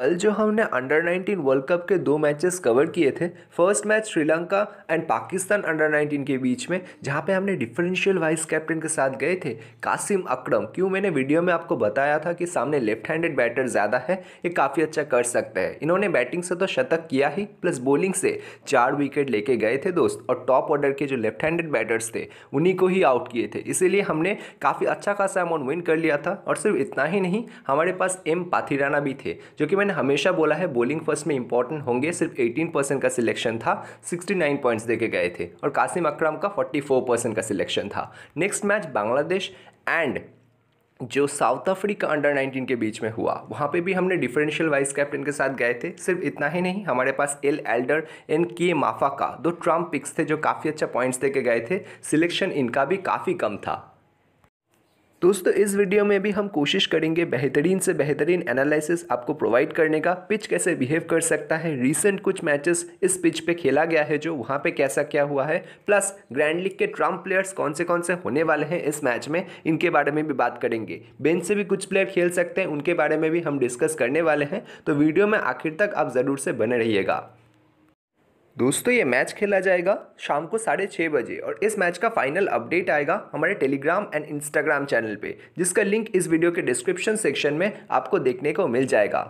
कल जो हमने अंडर 19 वर्ल्ड कप के दो मैचेस कवर किए थे first match Sri Lanka and Pakistan under 19 के बीच में जहाँ पे हमने डिफरेंशियल वाइस कैप्टन के साथ गए थे कासिम अकरम क्यों मैंने वीडियो में आपको बताया था कि सामने लेफ्ट हैंडेड बैटर ज़्यादा है ये काफ़ी अच्छा कर सकते हैं इन्होंने बैटिंग से तो शतक किया ही प्लस बॉलिंग से चार विकेट लेके गए थे दोस्त और टॉप ऑर्डर के जो लेफ्ट हैंडेड बैटर्स थे उन्हीं को ही आउट किए थे इसीलिए हमने काफ़ी अच्छा खासा अमाउंट विन कर लिया था और सिर्फ इतना ही नहीं हमारे पास एम पाथिराना भी थे जो कि मैंने ने हमेशा बोला है बॉलिंग फर्स्ट में इंपॉर्टेंट होंगे सिर्फ 18 परसेंट का सिलेक्शन था 69 पॉइंट्स देके गए थे और कासिम अकरम का 44 परसेंट का सिलेक्शन था नेक्स्ट मैच बांग्लादेश एंड जो साउथ अफ्रीका अंडर 19 के बीच में हुआ वहाँ पे भी हमने डिफरेंशियल वाइस कैप्टन के साथ गए थे सिर्फ इतना ही नहीं हमारे पास एल एल्डर एन के माफा का दो ट्रम्प पिक्स थे जो काफ़ी अच्छा पॉइंट्स दे के गए थे सिलेक्शन इनका भी काफ़ी कम था दोस्तों इस वीडियो में भी हम कोशिश करेंगे बेहतरीन से बेहतरीन एनालिसिस आपको प्रोवाइड करने का पिच कैसे बिहेव कर सकता है रीसेंट कुछ मैचेस इस पिच पे खेला गया है जो वहाँ पे कैसा क्या हुआ है प्लस ग्रैंड लीग के ट्रम्प प्लेयर्स कौन से कौन से होने वाले हैं इस मैच में इनके बारे में भी बात करेंगे बेंच से भी कुछ प्लेयर खेल सकते हैं उनके बारे में भी हम डिस्कस करने वाले हैं तो वीडियो में आखिर तक आप ज़रूर से बने रहिएगा दोस्तों ये मैच खेला जाएगा शाम को साढ़े छः बजे और इस मैच का फाइनल अपडेट आएगा हमारे टेलीग्राम एंड इंस्टाग्राम चैनल पे जिसका लिंक इस वीडियो के डिस्क्रिप्शन सेक्शन में आपको देखने को मिल जाएगा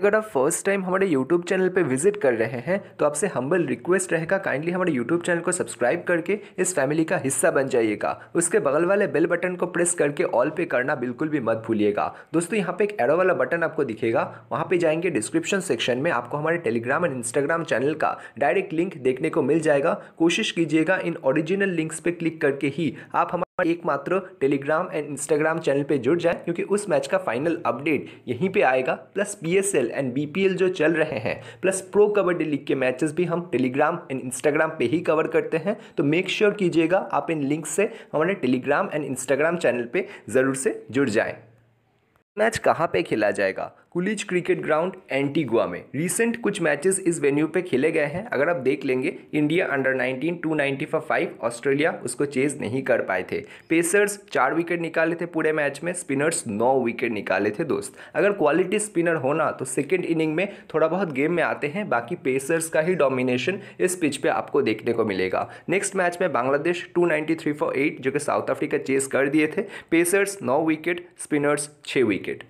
अगर आप फर्स्ट टाइम हमारे यूट्यूब चैनल पर विजिट कर रहे हैं तो आपसे हम्बल रिक्वेस्ट रहेगा काइंडली हमारे यूट्यूब चैनल को सब्सक्राइब करके इस फैमिली का हिस्सा बन जाइएगा उसके बगल वाले बेल बटन को प्रेस करके ऑल पे करना बिल्कुल भी मत भूलिएगा दोस्तों यहाँ पे एक एरो वाला बटन आपको दिखेगा वहाँ पे जाएंगे डिस्क्रिप्शन सेक्शन में आपको हमारे टेलीग्राम एंड इंस्टाग्राम चैनल का डायरेक्ट लिंक देखने को मिल जाएगा कोशिश कीजिएगा इन ओरिजिनल लिंक्स पर क्लिक करके ही आप एकमात्र टेलीग्राम एंड इंस्टाग्राम चैनल पे जुड़ जाए क्योंकि उस मैच का फाइनल अपडेट यहीं पे आएगा प्लस पीएसएल एंड बीपीएल जो चल रहे हैं प्लस प्रो कबड्डी लीग के मैचेस भी हम टेलीग्राम एंड इंस्टाग्राम पे ही कवर करते हैं तो मेक श्योर sure कीजिएगा आप इन लिंक से हमारे टेलीग्राम एंड इंस्टाग्राम चैनल पर ज़रूर से जुड़ जाए मैच कहाँ पर खेला जाएगा कुलिज क्रिकेट ग्राउंड एंटीगुआ में रिसेंट कुछ मैचेस इस वेन्यू पे खेले गए हैं अगर आप देख लेंगे India under 19 two ninety five Australia उसको चेज नहीं कर पाए थे पेसर्स चार विकेट निकाले थे पूरे मैच में स्पिनर्स नौ विकेट निकाले थे दोस्त अगर क्वालिटी स्पिनर होना तो सेकेंड इनिंग में थोड़ा बहुत गेम में आते हैं बाकी पेसर्स का ही डोमिनेशन इस पिच पर आपको देखने को मिलेगा नेक्स्ट मैच में बांग्लादेश टू नाइन्टी जो कि साउथ अफ्रीका चेस कर दिए थे पेसर्स नौ विकेट स्पिनर्स छः विकेट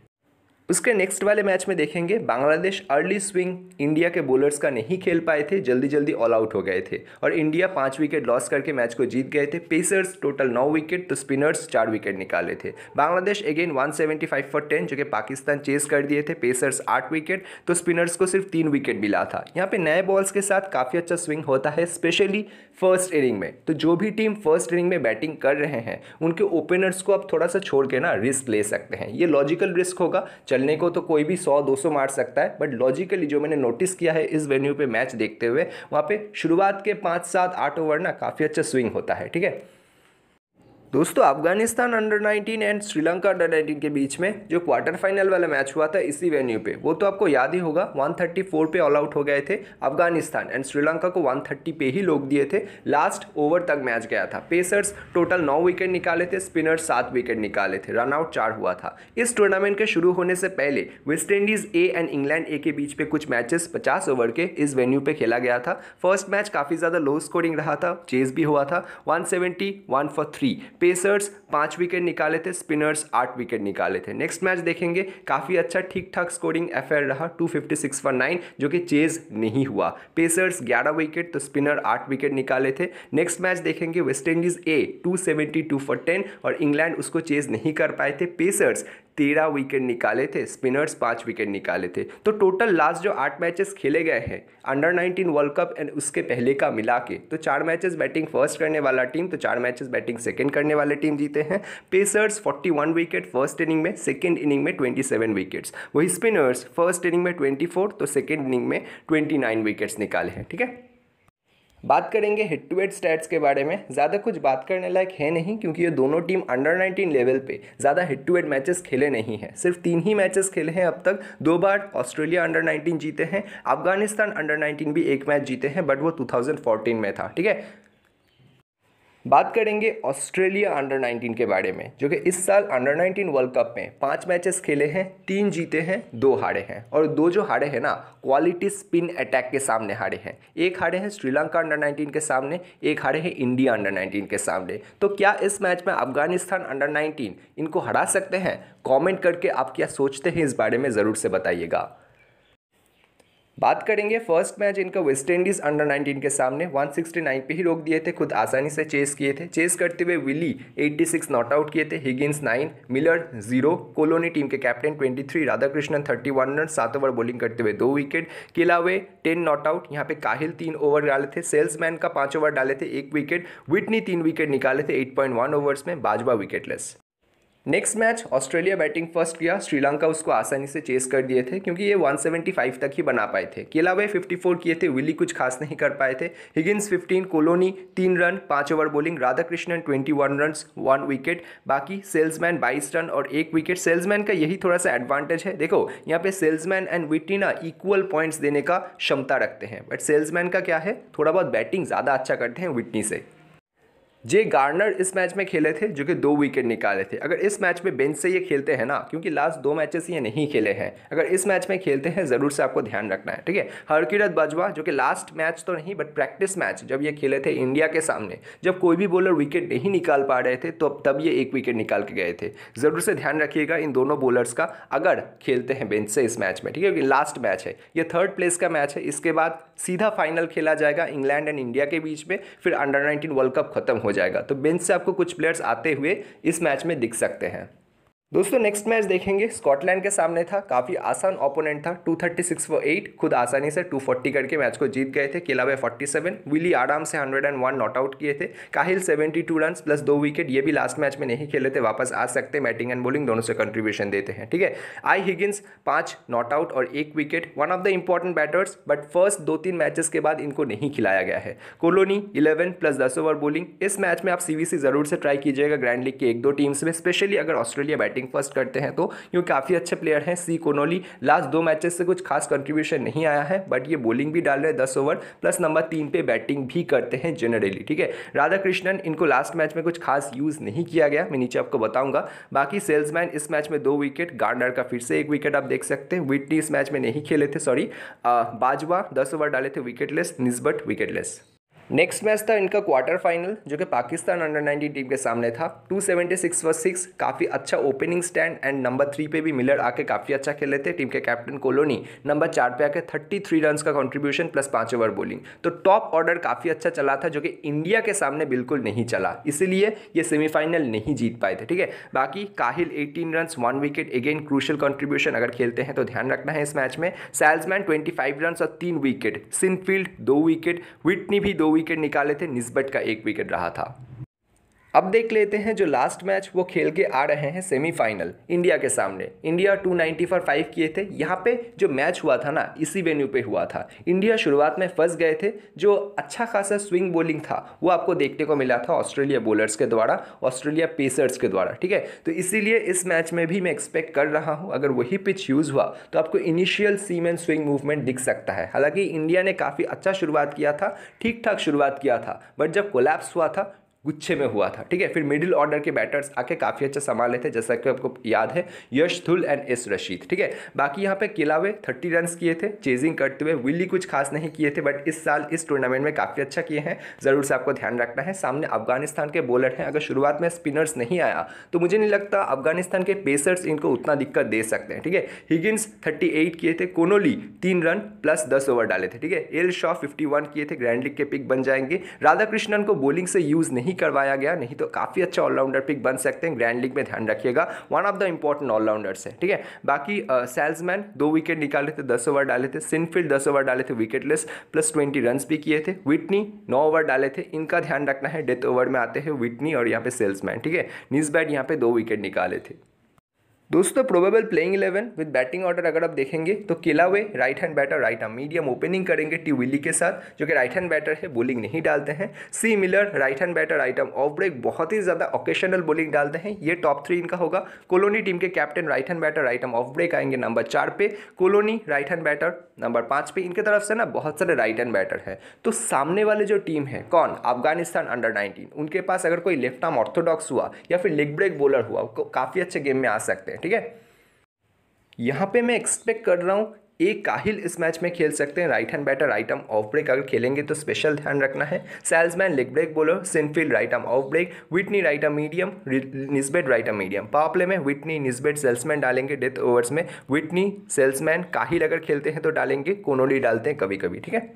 उसके नेक्स्ट वाले मैच में देखेंगे बांग्लादेश अर्ली स्विंग इंडिया के बॉलर्स का नहीं खेल पाए थे जल्दी जल्दी ऑल आउट हो गए थे और इंडिया पाँच विकेट लॉस करके मैच को जीत गए थे पेसर्स टोटल नौ विकेट तो स्पिनर्स चार विकेट निकाले थे बांग्लादेश अगेन 175 फॉर टेन जो कि पाकिस्तान चेस कर दिए थे पेसर्स आठ विकेट तो स्पिनर्स को सिर्फ तीन विकेट मिला था यहाँ पर नए बॉल्स के साथ काफ़ी अच्छा स्विंग होता है स्पेशली फर्स्ट इनिंग में तो जो भी टीम फर्स्ट इनिंग में बैटिंग कर रहे हैं उनके ओपनर्स को आप थोड़ा सा छोड़ के ना रिस्क ले सकते हैं ये लॉजिकल रिस्क होगा चलने को तो कोई भी सौ दो सौ मार सकता है बट लॉजिकली जो मैंने नोटिस किया है इस वेन्यू पर मैच देखते हुए वहाँ पर शुरुआत के पाँच सात आठ ओवर ना काफ़ी अच्छा स्विंग होता है ठीक है दोस्तों Afghanistan under 19 and Sri Lanka under 19 के बीच में जो क्वार्टर फाइनल वाला मैच हुआ था इसी वेन्यू पे वो तो आपको याद ही होगा 134 पे ऑल आउट हो गए थे अफगानिस्तान एंड श्रीलंका को 130 पे ही लोग दिए थे लास्ट ओवर तक मैच गया था पेसर्स टोटल नौ विकेट निकाले थे स्पिनर्स सात विकेट निकाले थे रनआउट चार हुआ था इस टूर्नामेंट के शुरू होने से पहले West Indies A and England A के बीच पे कुछ मैचेस पचास ओवर के इस वेन्यू पर खेला गया था फर्स्ट मैच काफ़ी ज़्यादा लो स्कोरिंग रहा था चेज भी हुआ था one seventy for three pacers पाँच विकेट निकाले थे स्पिनर्स आठ विकेट निकाले थे नेक्स्ट मैच देखेंगे काफ़ी अच्छा ठीक ठाक स्कोरिंग एल रहा two fifty six for nine जो कि चेज नहीं हुआ पेसर्स ग्यारह विकेट तो स्पिनर आठ विकेट निकाले थे नेक्स्ट मैच देखेंगे West Indies A two seventy two for ten और इंग्लैंड उसको चेज नहीं कर पाए थे पेसर्स तेरह विकेट निकाले थे स्पिनर्स पाँच विकेट निकाले थे तो टोटल लास्ट जो आठ मैचेस खेले गए हैं under nineteen world cup and उसके पहले का मिला के तो चार मैचेस बैटिंग फर्स्ट करने वाला टीम तो चार मैचेस बैटिंग सेकंड करने वाले टीम जीते हैं pacers forty one wicket first inning में सेकेंड इनिंग में ट्वेंटी सेवन विकेट्स वही स्पिनर्स फर्स्ट इनिंग में ट्वेंटी फोर तो सेकेंड इनिंग में ट्वेंटी नाइन विकेट्स निकाले हैं ठीक है बात करेंगे हेड टू हेड स्टैट्स के बारे में ज़्यादा कुछ बात करने लायक है नहीं क्योंकि ये दोनों टीम अंडर 19 लेवल पे ज़्यादा हेड टू हेड मैचेस खेले नहीं हैं सिर्फ तीन ही मैचेस खेले हैं अब तक दो बार ऑस्ट्रेलिया अंडर 19 जीते हैं अफगानिस्तान अंडर 19 भी एक मैच जीते हैं बट वो 2014 में था ठीक है बात करेंगे ऑस्ट्रेलिया अंडर 19 के बारे में जो कि इस साल अंडर 19 वर्ल्ड कप में पांच मैचेस खेले हैं तीन जीते हैं दो हारे हैं और दो जो हारे हैं ना क्वालिटी स्पिन अटैक के सामने हारे हैं एक हारे हैं श्रीलंका अंडर 19 के सामने एक हारे हैं इंडिया अंडर 19 के सामने तो क्या इस मैच में अफगानिस्तान अंडर नाइनटीन इनको हरा सकते हैं कॉमेंट करके आप क्या सोचते हैं इस बारे में ज़रूर से बताइएगा बात करेंगे फर्स्ट मैच इनका वेस्ट इंडीज़ अंडर 19 के सामने 169 पे ही रोक दिए थे खुद आसानी से चेस किए थे चेस करते हुए विली 86 नॉट आउट किए थे हिगिंस 9 मिलर 0 कोलोनी टीम के कैप्टन 23 राधाकृष्णन वन रन सात ओवर बॉलिंग करते हुए दो विकेट किलावे 10 नॉट आउट यहाँ पे काहिल तीन ओवर डाले थे सेल्समैन का पाँच ओवर डाले थे एक विकेट विटनी तीन विकेट निकाले थे एट पॉइंट ओवर्स में Bajwa wicketless next match Australia batting first किया श्रीलंका उसको आसानी से चेस कर दिए थे क्योंकि ये 175 तक ही बना पाए थे फिफ्टी 54 किए थे विली कुछ खास नहीं कर पाए थे हिगिंस 15 कोलोनी तीन रन पाँच over bowling Radhakrishnan 21 one run one wicket बाकी सेल्समैन 22 रन और एक विकेट सेल्समैन का यही थोड़ा सा एडवांटेज है देखो यहाँ पे सेल्समैन एंड विटिना इक्वल पॉइंट्स देने का क्षमता रखते हैं बट सेल्समैन का क्या है थोड़ा बहुत बैटिंग ज़्यादा अच्छा करते हैं विटनी से जे गार्नर इस मैच में खेले थे जो कि दो विकेट निकाले थे अगर इस मैच में बेंच से ये खेलते हैं ना क्योंकि लास्ट दो मैचेस ये नहीं खेले हैं अगर इस मैच में खेलते हैं ज़रूर से आपको ध्यान रखना है ठीक है हरकिरत बाजवा जो कि लास्ट मैच तो नहीं बट प्रैक्टिस मैच जब ये खेले थे इंडिया के सामने जब कोई भी बॉलर विकेट नहीं निकाल पा रहे थे तो तब ये एक विकेट निकाल के गए थे ज़रूर से ध्यान रखिएगा इन दोनों बॉलर्स का अगर खेलते हैं बेंच से इस मैच में ठीक है क्योंकि लास्ट मैच है ये थर्ड प्लेस का मैच है इसके बाद सीधा फाइनल खेला जाएगा इंग्लैंड एंड इंडिया के बीच में फिर अंडर नाइनटीन वर्ल्ड कप खत्म हो जाएगा तो बेंच से आपको कुछ प्लेयर्स आते हुए इस मैच में दिख सकते हैं दोस्तों नेक्स्ट मैच देखेंगे स्कॉटलैंड के सामने था काफ़ी आसान ओपोनेंट था 236 फॉर एट खुद आसानी से 240 करके मैच को जीत गए थे फोर्टी सेवन विली आराम से 101 नॉट आउट किए थे काहिल 72 रन प्लस दो विकेट ये भी लास्ट मैच में नहीं खेले थे वापस आ सकते बैटिंग एंड बॉलिंग दोनों से कंट्रीब्यूशन देते हैं ठीक है आई हिगिन्स पाँच नॉट आउट और एक wicket one of the important batters but first दो तीन मैचेस के बाद इनको नहीं खिलाया गया है कोलोनी इलेवन प्लस दस ओवर बोलिंग इस मैच में आप सीवीसी जरूर से ट्राई कीजिएगा ग्रैंड लीग के एक दो टीम्स में स्पेशली अगर ऑस्ट्रेलिया बैटिंग बैटिंग फर्स्ट करते हैं तो क्योंकि काफ़ी अच्छे प्लेयर हैं सी कोनोली लास्ट दो मैचेस से कुछ खास कंट्रीब्यूशन नहीं आया है बट ये बॉलिंग भी डाल रहे हैं दस ओवर प्लस नंबर तीन पे बैटिंग भी करते हैं जनरली ठीक है राधा कृष्णन इनको लास्ट मैच में कुछ खास यूज़ नहीं किया गया मैं नीचे आपको बताऊंगा बाकी सेल्समैन इस मैच में दो विकेट गार्डनर का फिर से एक विकेट आप देख सकते हैं विटनी इस मैच में नहीं खेले थे सॉरी बाजवा दस ओवर डाले थे wicketless Nisbet wicketless next match था इनका क्वार्टर फाइनल जो कि पाकिस्तान अंडर 19 टीम के सामने था 276 सेवेंटी सिक्स काफ़ी अच्छा opening stand and number three पे भी मिलर आके काफ़ी अच्छा खेले थे टीम के कैप्टन कोलोनी नंबर चार पे आके 33 रन का कंट्रीब्यूशन प्लस पाँच ओवर बॉलिंग तो टॉप ऑर्डर काफ़ी अच्छा चला था जो कि इंडिया के सामने बिल्कुल नहीं चला इसीलिए ये सेमीफाइनल नहीं जीत पाए थे ठीक है बाकी Cahill eighteen run one wicket again crucial contribution अगर खेलते हैं तो ध्यान रखना है इस मैच में सैल्समैन ट्वेंटी रन और तीन विकेट सिनफील्ड दो विकेट विटनी भी दो विकेट निकाले थे निस्बट का एक विकेट रहा था अब देख लेते हैं जो लास्ट मैच वो खेल के आ रहे हैं सेमीफाइनल इंडिया के सामने इंडिया नाइन्टी फॉर फाइव किए थे यहाँ पे जो मैच हुआ था ना इसी वेन्यू पे हुआ था इंडिया शुरुआत में फंस गए थे जो अच्छा खासा स्विंग बॉलिंग था वो आपको देखने को मिला था ऑस्ट्रेलिया बॉलर्स के द्वारा ऑस्ट्रेलिया पेसर्स के द्वारा ठीक है तो इसीलिए इस मैच में भी मैं एक्सपेक्ट कर रहा हूँ अगर वही पिच यूज़ हुआ तो आपको initial seam and swing movement दिख सकता है हालांकि इंडिया ने काफ़ी अच्छा शुरुआत किया था ठीक ठाक शुरुआत किया था बट जब कोलैप्स हुआ था गुच्छे में हुआ था ठीक है फिर मिडिल ऑर्डर के बैटर्स आके काफ़ी अच्छा संभाल लेते जैसा कि आपको याद है यश थुल एंड एस रशीद ठीक है बाकी यहाँ पे केलावे थर्टी रन किए थे चेजिंग करते हुए विली कुछ खास नहीं किए थे बट इस साल इस टूर्नामेंट में काफ़ी अच्छा किए हैं ज़रूर से आपको ध्यान रखना है सामने अफगानिस्तान के बॉलर हैं अगर शुरुआत में स्पिनर्स नहीं आया तो मुझे नहीं लगता अफगानिस्तान के पेसर्स इनको उतना दिक्कत दे सकते हैं ठीक है हिगिन्स थर्टी किए थे कोनोली तीन रन प्लस दस ओवर डाले थे ठीक है एल शॉ फिफ्टी किए थे ग्रैंड लीग के पिक बन जाएंगे राधाकृष्णन को बॉलिंग से यूज़ नहीं नहीं करवाया गया नहीं तो काफ़ी अच्छा ऑलराउंडर पिक बन सकते हैं ग्रैंड लीग में ध्यान रखिएगा one of the important allrounders है ठीक है बाकी सेल्समैन दो विकेट निकाले थे दस ओवर डाले थे सिनफील्ड दस ओवर डाले थे विकेटलेस प्लस ट्वेंटी रन भी किए थे विटनी नौ ओवर डाले थे इनका ध्यान रखना है डेथ ओवर में आते हैं विटनी और यहाँ पे सेल्समैन ठीक है निस्बैट यहाँ पे दो विकेट निकाले थे दोस्तों probable playing eleven with batting order अगर आप देखेंगे तो किला वे right hand batter right arm medium opening करेंगे टी विली के साथ जो कि राइट हैंड बैटर है बोलिंग नहीं डालते हैं C Miller right hand batter right arm off break बहुत ही ज़्यादा ओकेशनल बॉलिंग डालते हैं ये टॉप थ्री इनका होगा कोलोनी टीम के captain right hand batter right arm off break आएंगे नंबर चार पे कोलोनी राइट हैंड बैटर नंबर पाँच पे इनके तरफ से ना बहुत सारे राइट हैंड बैटर है तो सामने वाले जो टीम है कौन अफगानिस्तान अंडर नाइनटीन उनके पास अगर कोई लेफ्ट आर्म ऑर्थोडॉक्स हुआ या फिर लेग ब्रेक बोलर हुआ काफ़ी अच्छे गेम में आ सकते हैं हैं ठीक है यहाँ पे मैं एक्सपेक्ट कर रहा हूँ एक काहिल इस मैच में खेल सकते हैं right hand batter right arm off break अगर खेलेंगे तो स्पेशल ध्यान रखना है सेल्समैन लेग ब्रेक बोलो Sinfield right arm off break Whitney right arm medium Nisbet right arm medium power play में विटनी निस्बेट सेल्समैन डालेंगे डेथ ओवर्स में विटनी सेल्समैन काहिल अगर खेलते हैं तो डालेंगे कोनोली डालते हैं कभी कभी ठीक है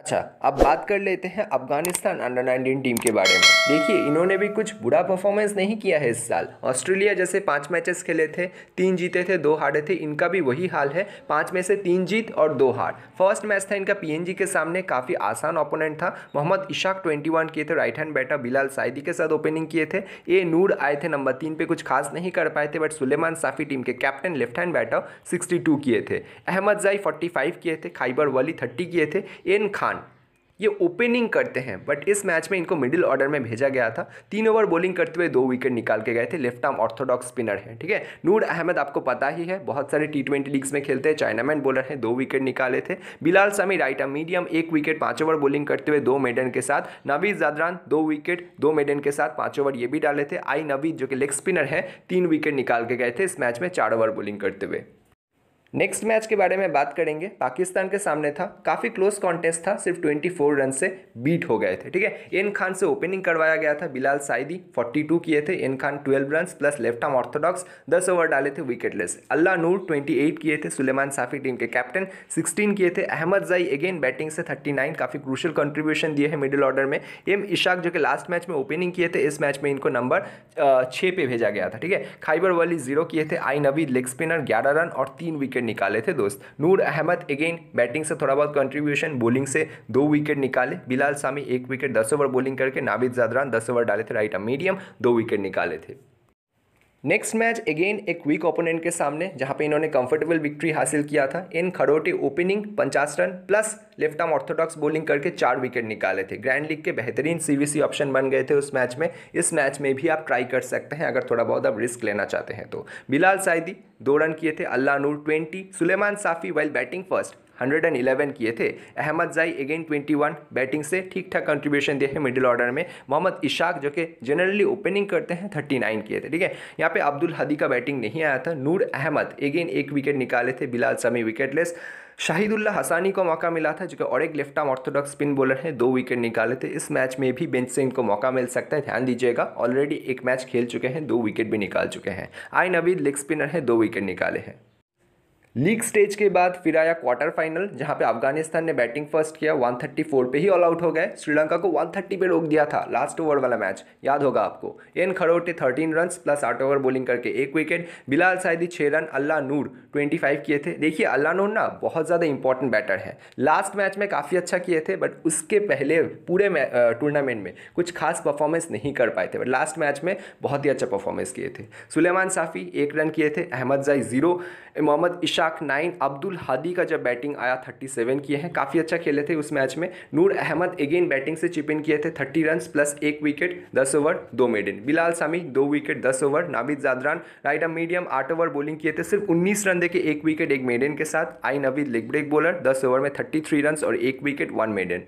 अच्छा अब बात कर लेते हैं अफगानिस्तान अंडर 19 टीम के बारे में देखिए इन्होंने भी कुछ बुरा परफॉर्मेंस नहीं किया है इस साल ऑस्ट्रेलिया जैसे पांच मैचेस खेले थे तीन जीते थे दो हारे थे इनका भी वही हाल है पांच में से तीन जीत और दो हार फर्स्ट मैच था इनका पीएनजी के सामने काफ़ी आसान ओपोनेंट था मोहम्मद इशाक ट्वेंटी वन किए थे right hand batter Bilal Sayedi के साथ ओपनिंग किए थे ए नूर आए थे नंबर तीन पे कुछ खास नहीं कर पाए थे बट सुलेमान साफ़ी टीम के captain left hand batter sixty किए थे अहमद जाई फोर्टी किए थे खाइबर वली थर्टी किए थे एन खान खान ये ओपनिंग करते हैं बट इस मैच में इनको मिडिल ऑर्डर में भेजा गया था तीन ओवर बॉलिंग करते हुए दो विकेट निकाल के गए थे लेफ्ट आर्म ऑर्थोडॉक्स स्पिनर हैं ठीक है नूर अहमद आपको पता ही है बहुत सारे टी ट्वेंटी लीग्स में खेलते हैं चाइनामैन बॉलर हैं दो विकेट निकाले थे Bilal Sami right arm medium एक विकेट पाँच ओवर बॉलिंग करते हुए दो मेडन के साथ नवीद जादरान दो विकेट दो मेडन के साथ पाँच ओवर ये भी डाले थे आई नवीद जो कि लेग स्पिनर हैं तीन विकेट निकाल के गए थे इस मैच में चार ओवर बॉलिंग करते हुए नेक्स्ट मैच के बारे में बात करेंगे पाकिस्तान के सामने था काफ़ी क्लोज कॉन्टेस्ट था सिर्फ 24 रन से बीट हो गए थे ठीक है एन खान से ओपनिंग करवाया गया था बिलाल साइदी 42 किए थे N Khan 12 run plus left arm orthodox 10 over डाले थे विकेटलेस अल्लाह नूर 28 किए थे सुलेमान साफी टीम के कैप्टन 16 किए थे अहमद जई अगेन बैटिंग से थर्टी काफ़ी क्रूशल कंट्रीब्यूशन दिए हैं मिडिल ऑर्डर में एम इशाक जो कि लास्ट मैच में ओपनिंग किए थे इस मैच में इनको नंबर छः पे भेजा गया था ठीक है खाइबर वाली जीरो किए थे आई नबी लेग स्पिनर ग्यारह रन और तीन विकेट विकेट निकाले थे दोस्त नूर अहमद अगेन बैटिंग से थोड़ा बहुत कंट्रीब्यूशन बॉलिंग से दो विकेट निकाले बिलाल सामी एक विकेट दस ओवर बॉलिंग करके नाविद जादरान दस ओवर डाले थे राइट मीडियम दो विकेट निकाले थे नेक्स्ट मैच अगेन एक वीक ओपोनेंट के सामने जहां पे इन्होंने कंफर्टेबल विक्ट्री हासिल किया था इन खड़ोटे ओपनिंग पचास run plus left arm orthodox bowling करके चार विकेट निकाले थे ग्रैंड लीग के बेहतरीन सीवीसी ऑप्शन बन गए थे उस मैच में इस मैच में भी आप ट्राई कर सकते हैं अगर थोड़ा बहुत आप रिस्क लेना चाहते हैं तो बिलाल साइदी दो रन किए थे Allah Noor twenty Suleman Safi well batting first 111 किए थे अहमद जाई अगेन 21 बैटिंग से ठीक ठाक कंट्रीब्यूशन दिए हैं मिडिल ऑर्डर में मोहम्मद इशाक जो कि जनरली ओपनिंग करते हैं 39 किए थे ठीक है यहाँ पे अब्दुल हदी का बैटिंग नहीं आया था नूर अहमद अगेन एक विकेट निकाले थे बिलाल समी विकेटलेस शाहिदुल्ला हसानी को मौका मिला था जो कि और एक left arm orthodox spin bowler हैं दो विकेट निकाले थे इस मैच में भी बेंच से इनको मौका मिल सकता है ध्यान दीजिएगा ऑलरेडी एक मैच खेल चुके हैं दो विकेट भी निकाल चुके हैं आई नवीद लेग स्पिनर हैं दो विकेट निकाले हैं लीग स्टेज के बाद फिर आया क्वार्टर फाइनल जहां पे अफगानिस्तान ने बैटिंग फर्स्ट किया 134 पे ही ऑल आउट हो गए श्रीलंका को 130 पे रोक दिया था लास्ट ओवर वाला मैच याद होगा आपको एन खड़ोटे 13 रन प्लस आठ ओवर बॉलिंग करके एक विकेट बिलाल सायदी छः रन अल्लाह नूर 25 किए थे देखिए अल्लाह नूर ना बहुत ज़्यादा इंपॉर्टेंट बैटर है लास्ट मैच में काफ़ी अच्छा किए थे बट उसके पहले पूरे टूर्नामेंट में कुछ खास परफॉर्मेंस नहीं कर पाए थे बट लास्ट मैच में बहुत ही अच्छा परफॉर्मेंस किए थे सुलेमान साफ़ी एक रन किए थे Ahmadzai zero Mohammad Ishaq nine Abdul Hadi का जब बैटिंग आया थर्टी सेवन किए हैं काफ़ी अच्छा खेले थे उस मैच में नूर अहमद अगेन बैटिंग से चिप इन किए थे थर्टी रन प्लस एक विकेट दस ओवर दो मेडन बिलाल सामी दो विकेट दस over Naveed Zadran right arm medium आठ ओवर बॉलिंग किए थे सिर्फ उन्नीस रन देके एक विकेट एक मेडन के साथ I Naveed leg break bowler दस ओवर में थर्टी थ्री रन और एक विकेट वन मेडन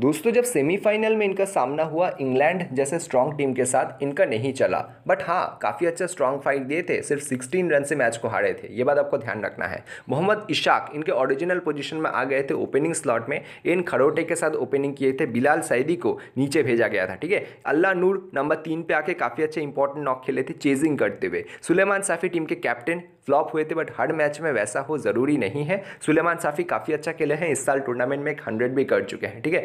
दोस्तों जब सेमीफाइनल में इनका सामना हुआ इंग्लैंड जैसे स्ट्रॉन्ग टीम के साथ इनका नहीं चला बट हाँ काफ़ी अच्छा स्ट्रॉन्ग फाइट दिए थे सिर्फ 16 रन से मैच को हारे थे ये बात आपको ध्यान रखना है मोहम्मद इशाक इनके ओरिजिनल पोजीशन में आ गए थे ओपनिंग स्लॉट में इन खड़ोटे के साथ ओपनिंग किए थे बिलाल सैदी को नीचे भेजा गया था ठीक है अल्लाह नूर नंबर तीन पे आके काफ़ी अच्छे इंपॉर्टेंट नॉक खेले थे चेजिंग करते हुए सुलेमान साफी टीम के कैप्टन फ्लॉप हुए थे बट हर मैच में वैसा हो ज़रूरी नहीं है सुलेमान साफ़ी काफ़ी अच्छा खेले हैं इस साल टूर्नामेंट में एक हंड्रेड भी कर चुके हैं ठीक है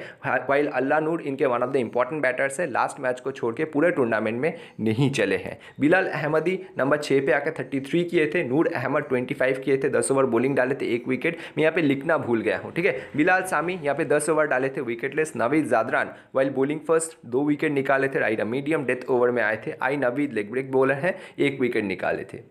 वाइल हाँ, अल्लाह नूर इनके one of the important batters है लास्ट मैच को छोड़ के पूरे टूर्नामेंट में नहीं चले हैं बिलाल अहमदी नंबर छः पे आकर थर्टी थ्री किए थे नूर अहमद ट्वेंटी फाइव किए थे दस ओवर बॉलिंग डाले थे एक विकेट मैं यहाँ पे लिखना भूल गया हूँ ठीक है बिलाल सामी यहाँ पे दस ओवर डाले थे wicketless Naveed Zadran while bowling first दो विकेट निकाले थे राइट मीडियम डेथ ओवर में आए थे I Naveed leg break bowler हैं एक विकेट निकाले थे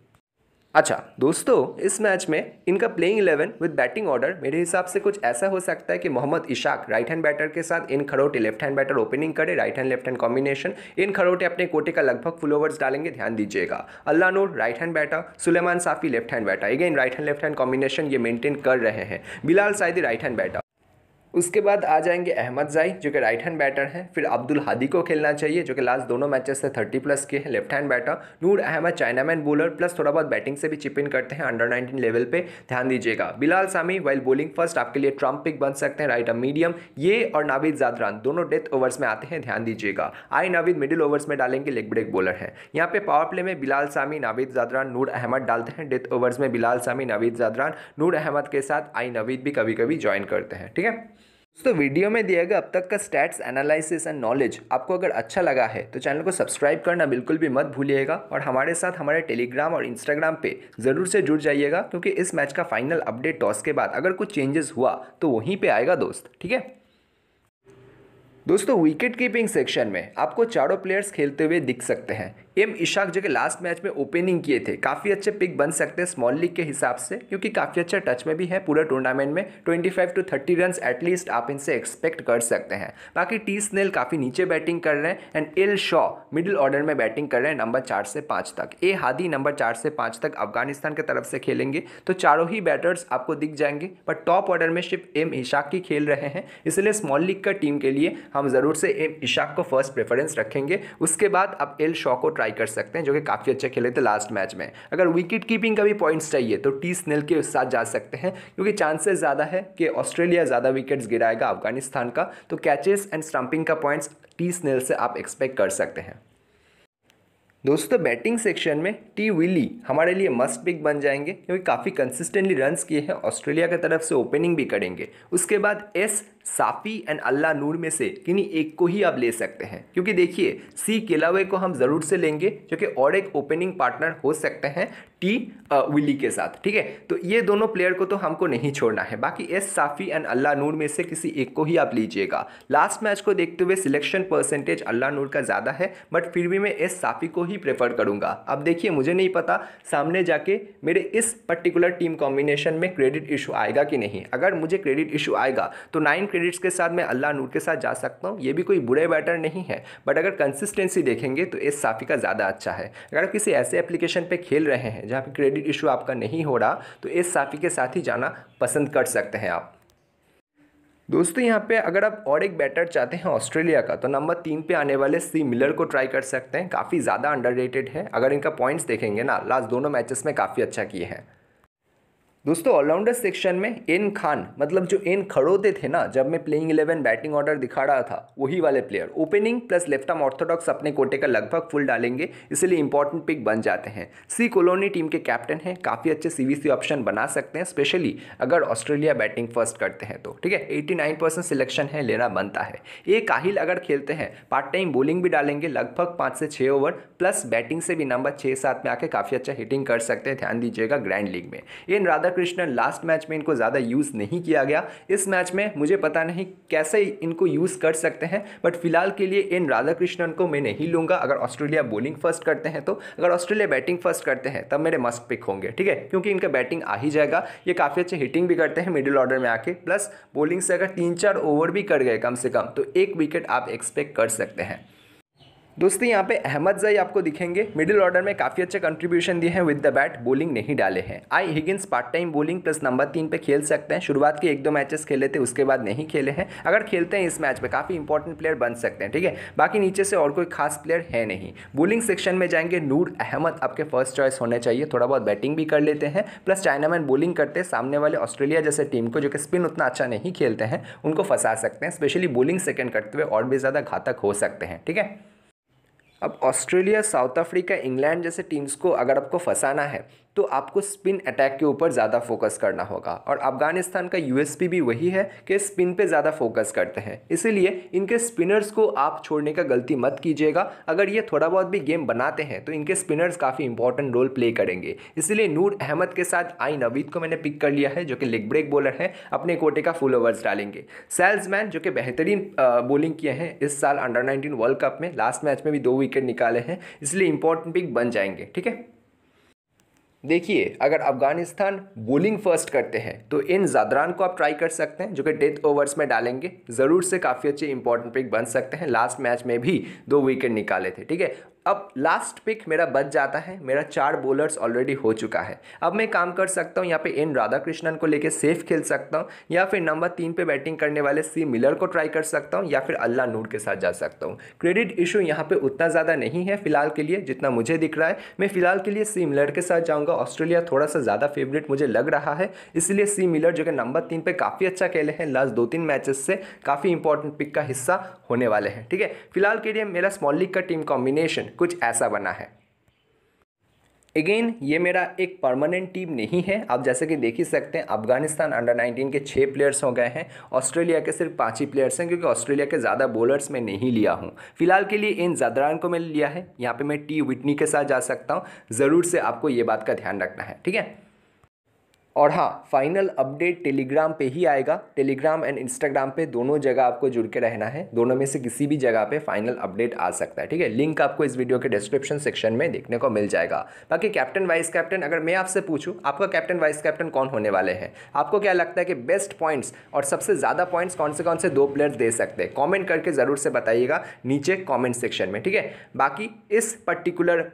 अच्छा दोस्तों इस मैच में इनका playing eleven with batting order मेरे हिसाब से कुछ ऐसा हो सकता है कि Mohammad Ishaq right hand batter के साथ N Kharote left hand batter opening करे right hand left hand combination N Kharote अपने कोटे का लगभग फुल ओवर्स डालेंगे ध्यान दीजिएगा Allah Noor right hand batter Suleman Safi left hand batter again right hand left hand combination ये मेंटेन कर रहे हैं Bilal Saidi right hand batter उसके बाद आ जाएंगे अहमद जाई जो कि राइट हैंड बैटर हैं फिर अब्दुल हादी को खेलना चाहिए जो कि लास्ट दोनों मैचेस से थर्टी प्लस के हैं left hand batter Noor Ahmad chinaman bowler plus थोड़ा बहुत बैटिंग से भी चिप इन करते हैं अंडर नाइनटीन लेवल पे ध्यान दीजिएगा Bilal Sami while bowling first आपके लिए ट्रम्प पिक बन सकते हैं राइट अ मीडियम ये और नाविद जादरान दोनों डेथ ओवर्स में आते हैं ध्यान दीजिएगा आई नाविद मिडिल ओवर्स में डालेंगे लेग ब्रेक बॉलर हैं यहाँ पे पावर प्ले में बिलाल सामी नाविद जादरान नूर अहमद डालते हैं डेथ ओवर्स में बिलाल सामी नाविद जादरान नूर अहमद के साथ आई नवीद भी कभी कभी ज्वाइन करते हैं ठीक है दोस्तों वीडियो में दिया गया अब तक का स्टैट्स एनालिसिस एंड नॉलेज आपको अगर अच्छा लगा है तो चैनल को सब्सक्राइब करना बिल्कुल भी मत भूलिएगा और हमारे साथ हमारे टेलीग्राम और इंस्टाग्राम पे ज़रूर से जुड़ जाइएगा क्योंकि इस मैच का फाइनल अपडेट टॉस के बाद अगर कुछ चेंजेस हुआ तो वहीं पर आएगा दोस्त ठीक है दोस्तों विकेट कीपिंग सेक्शन में आपको चारों प्लेयर्स खेलते हुए दिख सकते हैं एम इशाक जो कि लास्ट मैच में ओपनिंग किए थे काफ़ी अच्छे पिक बन सकते हैं स्मॉल लीग के हिसाब से क्योंकि काफ़ी अच्छे टच में भी है पूरे टूर्नामेंट में 25 टू 30 रन एटलीस्ट आप इनसे एक्सपेक्ट कर सकते हैं बाकी टी स्नेल काफ़ी नीचे बैटिंग कर रहे हैं and L Shaw middle order में बैटिंग कर रहे हैं नंबर चार से पाँच तक ए हादी नंबर चार से पाँच तक अफगानिस्तान की तरफ से खेलेंगे तो चारों ही बैटर्स आपको दिख जाएंगे पर टॉप ऑर्डर में सिर्फ एम इशाक ही खेल रहे हैं इसलिए स्मॉल लीग का टीम के लिए हम ज़रूर से एम इशाक को फर्स्ट प्रेफरेंस रखेंगे उसके बाद आप एल शॉ को ट्राई कर सकते हैं जो कि काफ़ी अच्छा खेले थे लास्ट मैच में अगर विकेट कीपिंग का भी पॉइंट्स चाहिए तो टी स्नेल के साथ जा सकते हैं क्योंकि चांसेस ज़्यादा है कि ऑस्ट्रेलिया ज़्यादा विकेट्स गिराएगा अफगानिस्तान का तो कैचेस एंड स्टम्पिंग का पॉइंट्स टी स्नेल से आप एक्सपेक्ट कर सकते हैं दोस्तों बैटिंग सेक्शन में टी विली हमारे लिए मस्ट पिक बन जाएंगे क्योंकि काफ़ी कंसिस्टेंटली रन्स किए हैं ऑस्ट्रेलिया की तरफ से ओपनिंग भी करेंगे उसके बाद एस साफ़ी एंड अल्लाह नूर में से किन्हीं एक को ही आप ले सकते हैं क्योंकि देखिए सी किलावे को हम ज़रूर से लेंगे जो कि और एक ओपनिंग पार्टनर हो सकते हैं टी विली के साथ ठीक है तो ये दोनों प्लेयर को तो हमको नहीं छोड़ना है बाकी एस साफ़ी एंड अल्लाह नूर में से किसी एक को ही आप लीजिएगा लास्ट मैच को देखते हुए सिलेक्शन परसेंटेज अल्लाह नूर का ज़्यादा है बट फिर भी मैं एस साफ़ी को ही प्रेफर करूँगा अब देखिए मुझे नहीं पता सामने जाके मेरे इस पर्टिकुलर टीम कॉम्बिनेशन में क्रेडिट इशू आएगा कि नहीं अगर मुझे क्रेडिट इशू आएगा तो नाइन क्रेडिट्स के साथ मैं अल्लाह नूर के साथ जा सकता हूँ ये भी कोई बुरे बैटर नहीं है बट अगर कंसिस्टेंसी देखेंगे तो एस साफ़ी का ज़्यादा अच्छा है अगर किसी ऐसे एप्लीकेशन पर खेल रहे हैं जहाँ पे क्रेडिट इशू आपका नहीं हो रहा तो इस साफ़ी के साथ ही जाना पसंद कर सकते हैं आप दोस्तों यहाँ पे अगर आप और एक बैटर चाहते हैं ऑस्ट्रेलिया का तो नंबर तीन पे आने वाले सी मिलर को ट्राई कर सकते हैं काफ़ी ज़्यादा अंडर है अगर इनका पॉइंट्स देखेंगे ना लास्ट दोनों मैचेस में काफ़ी अच्छा किए हैं दोस्तों ऑलराउंडर सेक्शन में एन खान मतलब जो एन खड़ोते थे ना जब मैं प्लेइंग इलेवन बैटिंग ऑर्डर दिखा रहा था वही वाले player opening plus left arm orthodox अपने कोटे का लगभग फुल डालेंगे इसलिए इंपॉर्टेंट पिक बन जाते हैं सी कॉलोनी टीम के कैप्टन हैं काफ़ी अच्छे सीवीसी ऑप्शन बना सकते हैं स्पेशली अगर ऑस्ट्रेलिया बैटिंग फर्स्ट करते हैं तो ठीक है एटी नाइन परसेंट सिलेक्शन है लेना बनता है ए काहिल अगर खेलते हैं पार्ट टाइम बॉलिंग भी डालेंगे लगभग पाँच से छः ओवर प्लस बैटिंग से भी नंबर छः सात में आके काफ़ी अच्छा हिटिंग कर सकते हैं ध्यान दीजिएगा ग्रैंड लीग में N Radha Radhakrishnan last match में इनको ज़्यादा यूज़ नहीं किया गया इस मैच में मुझे पता नहीं कैसे इनको यूज़ कर सकते हैं बट फिलहाल के लिए इन राधाकृष्णन को मैं नहीं लूँगा अगर ऑस्ट्रेलिया बॉलिंग फर्स्ट करते हैं तो अगर ऑस्ट्रेलिया बैटिंग फर्स्ट करते हैं तब मेरे मस्त पिक होंगे ठीक है क्योंकि इनका बैटिंग आ ही जाएगा ये काफ़ी अच्छे हिटिंग भी करते हैं मिडिल ऑर्डर में आके प्लस बॉलिंग से अगर तीन चार ओवर भी कर गए कम से कम तो एक विकेट आप एक्सपेक्ट कर सकते हैं दोस्तों यहाँ पे अहमद जई आपको दिखेंगे मिडिल ऑर्डर में काफ़ी अच्छे कंट्रीब्यूशन दिए हैं विद द बैट बॉलिंग नहीं डाले हैं I Higgins part time bowling plus number तीन पे खेल सकते हैं शुरुआत के एक दो मैचेस खेले थे उसके बाद नहीं खेले हैं अगर खेलते हैं इस मैच में काफ़ी इंपॉर्टेंट प्लेयर बन सकते हैं ठीक है बाकी नीचे से और कोई खास प्लेयर है नहीं बॉलिंग सेक्शन में जाएंगे नूर अहमद आपके फर्स्ट चॉइस होने चाहिए थोड़ा बहुत बैटिंग भी कर लेते हैं प्लस चाइनामैन बॉलिंग करते हैं सामने वाले ऑस्ट्रेलिया जैसे टीम को जो कि स्पिन उतना अच्छा नहीं खेलते हैं उनको फंसा सकते हैं स्पेशली बॉलिंग सेकेंड करते हुए और भी ज़्यादा घातक हो सकते हैं ठीक है अब ऑस्ट्रेलिया साउथ अफ्रीका इंग्लैंड जैसे टीम्स को अगर आपको फंसाना है तो आपको स्पिन अटैक के ऊपर ज़्यादा फोकस करना होगा और अफगानिस्तान का यू भी वही है कि स्पिन पे ज़्यादा फोकस करते हैं इसीलिए इनके स्पिनर्स को आप छोड़ने का गलती मत कीजिएगा अगर ये थोड़ा बहुत भी गेम बनाते हैं तो इनके स्पिनर्स काफ़ी इंपॉर्टेंट रोल प्ले करेंगे इसीलिए नूर अहमद के साथ आई नवीद को मैंने पिक कर लिया है जो कि लेग ब्रेक बॉलर हैं अपने कोटे का फुल ओवर्स डालेंगे सेल्समैन जो कि बेहतरीन बोलिंग किए हैं इस साल अंडर नाइनटीन वर्ल्ड कप में लास्ट मैच में भी दो विकेट निकाले हैं इसलिए इंपॉर्टेंट पिक बन जाएंगे ठीक है देखिए अगर अफगानिस्तान बोलिंग फर्स्ट करते हैं तो इन ज़ादरान को आप ट्राई कर सकते हैं जो कि डेथ ओवर्स में डालेंगे ज़रूर से काफ़ी अच्छे इंपॉर्टेंट पिक बन सकते हैं लास्ट मैच में भी दो विकेट निकाले थे ठीक है अब लास्ट पिक मेरा बच जाता है मेरा चार बॉलर्स ऑलरेडी हो चुका है अब मैं काम कर सकता हूँ यहाँ पे एन राधाकृष्णन को लेके सेफ खेल सकता हूँ या फिर नंबर तीन पे बैटिंग करने वाले सी मिलर को ट्राई कर सकता हूँ या फिर अल्लाह नूर के साथ जा सकता हूँ क्रेडिट इशू यहाँ पे उतना ज़्यादा नहीं है फिलहाल के लिए जितना मुझे दिख रहा है मैं फिलहाल के लिए सी मिलर के साथ जाऊँगा ऑस्ट्रेलिया थोड़ा सा ज़्यादा फेवरेट मुझे लग रहा है इसलिए सी मिलर जो कि नंबर तीन पर काफ़ी अच्छा खेले हैं लास्ट दो तीन मैचेस से काफ़ी इंपॉर्टेंट पिक का हिस्सा होने वाले हैं ठीक है फिलहाल के लिए मेरा स्मॉल लीग का टीम कॉम्बिनेशन कुछ ऐसा बना है अगेन ये मेरा एक परमानेंट टीम नहीं है आप जैसे कि देख ही सकते हैं अफगानिस्तान अंडर 19 के छः प्लेयर्स हो गए हैं ऑस्ट्रेलिया के सिर्फ पाँच ही प्लेयर्स हैं क्योंकि ऑस्ट्रेलिया के ज़्यादा बॉलर्स में नहीं लिया हूँ फिलहाल के लिए इन जदरान को मैंने लिया है यहाँ पे मैं टी विटनी के साथ जा सकता हूँ ज़रूर से आपको ये बात का ध्यान रखना है ठीक है और हाँ फाइनल अपडेट टेलीग्राम पे ही आएगा टेलीग्राम एंड इंस्टाग्राम पे दोनों जगह आपको जुड़ के रहना है दोनों में से किसी भी जगह पे फाइनल अपडेट आ सकता है ठीक है लिंक आपको इस वीडियो के डिस्क्रिप्शन सेक्शन में देखने को मिल जाएगा बाकी कैप्टन वाइस कैप्टन अगर मैं आपसे पूछूँ आपका कैप्टन वाइस कैप्टन कौन होने वाले हैं आपको क्या लगता है कि बेस्ट पॉइंट्स और सबसे ज़्यादा पॉइंट्स कौन से कौन से दो प्लेयर्स दे सकते हैं कॉमेंट करके ज़रूर से बताइएगा नीचे कॉमेंट सेक्शन में ठीक है बाकी इस पर्टिकुलर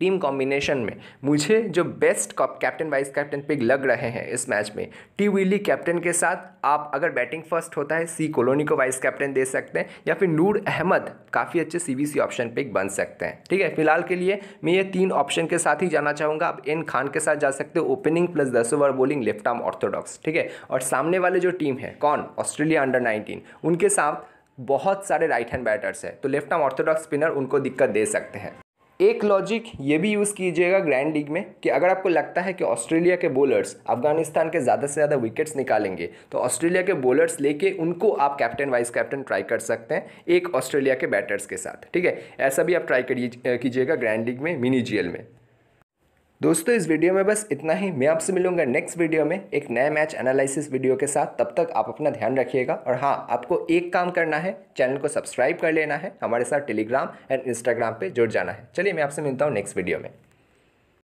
टीम कॉम्बिनेशन में मुझे जो best captain vice captain pick लग रहे हैं इस मैच में टी विली कैप्टन के साथ आप अगर बैटिंग फर्स्ट होता है सी कॉलोनी को वाइस कैप्टन दे सकते हैं या फिर नूर अहमद काफ़ी अच्छे सी ऑप्शन पिक बन सकते हैं ठीक है फिलहाल के लिए मैं ये तीन ऑप्शन के साथ ही जाना चाहूँगा आप एन खान के साथ जा सकते हो ओपनिंग प्लस दस over bowling left arm orthodox ठीक है और सामने वाले जो टीम है कौन ऑस्ट्रेलिया अंडर नाइनटीन उनके साथ बहुत सारे राइट हैंड बैटर्स हैं तो लेफ्ट आर्म ऑर्थोडॉक्स स्पिनर उनको दिक्कत दे सकते हैं एक लॉजिक ये भी यूज़ कीजिएगा ग्रैंड लीग में कि अगर आपको लगता है कि ऑस्ट्रेलिया के बॉलर्स अफगानिस्तान के ज़्यादा से ज़्यादा विकेट्स निकालेंगे तो ऑस्ट्रेलिया के बॉलर्स लेके उनको आप कैप्टन वाइस कैप्टन ट्राई कर सकते हैं एक ऑस्ट्रेलिया के बैटर्स के साथ ठीक है ऐसा भी आप ट्राई कीजिएगा ग्रैंड लीग में मिनी जीएल में दोस्तों इस वीडियो में बस इतना ही मैं आपसे मिलूंगा नेक्स्ट वीडियो में एक नए मैच एनालिसिस वीडियो के साथ तब तक आप अपना ध्यान रखिएगा और हाँ आपको एक काम करना है चैनल को सब्सक्राइब कर लेना है हमारे साथ टेलीग्राम एंड इंस्टाग्राम पर जुड़ जाना है चलिए मैं आपसे मिलता हूँ नेक्स्ट वीडियो में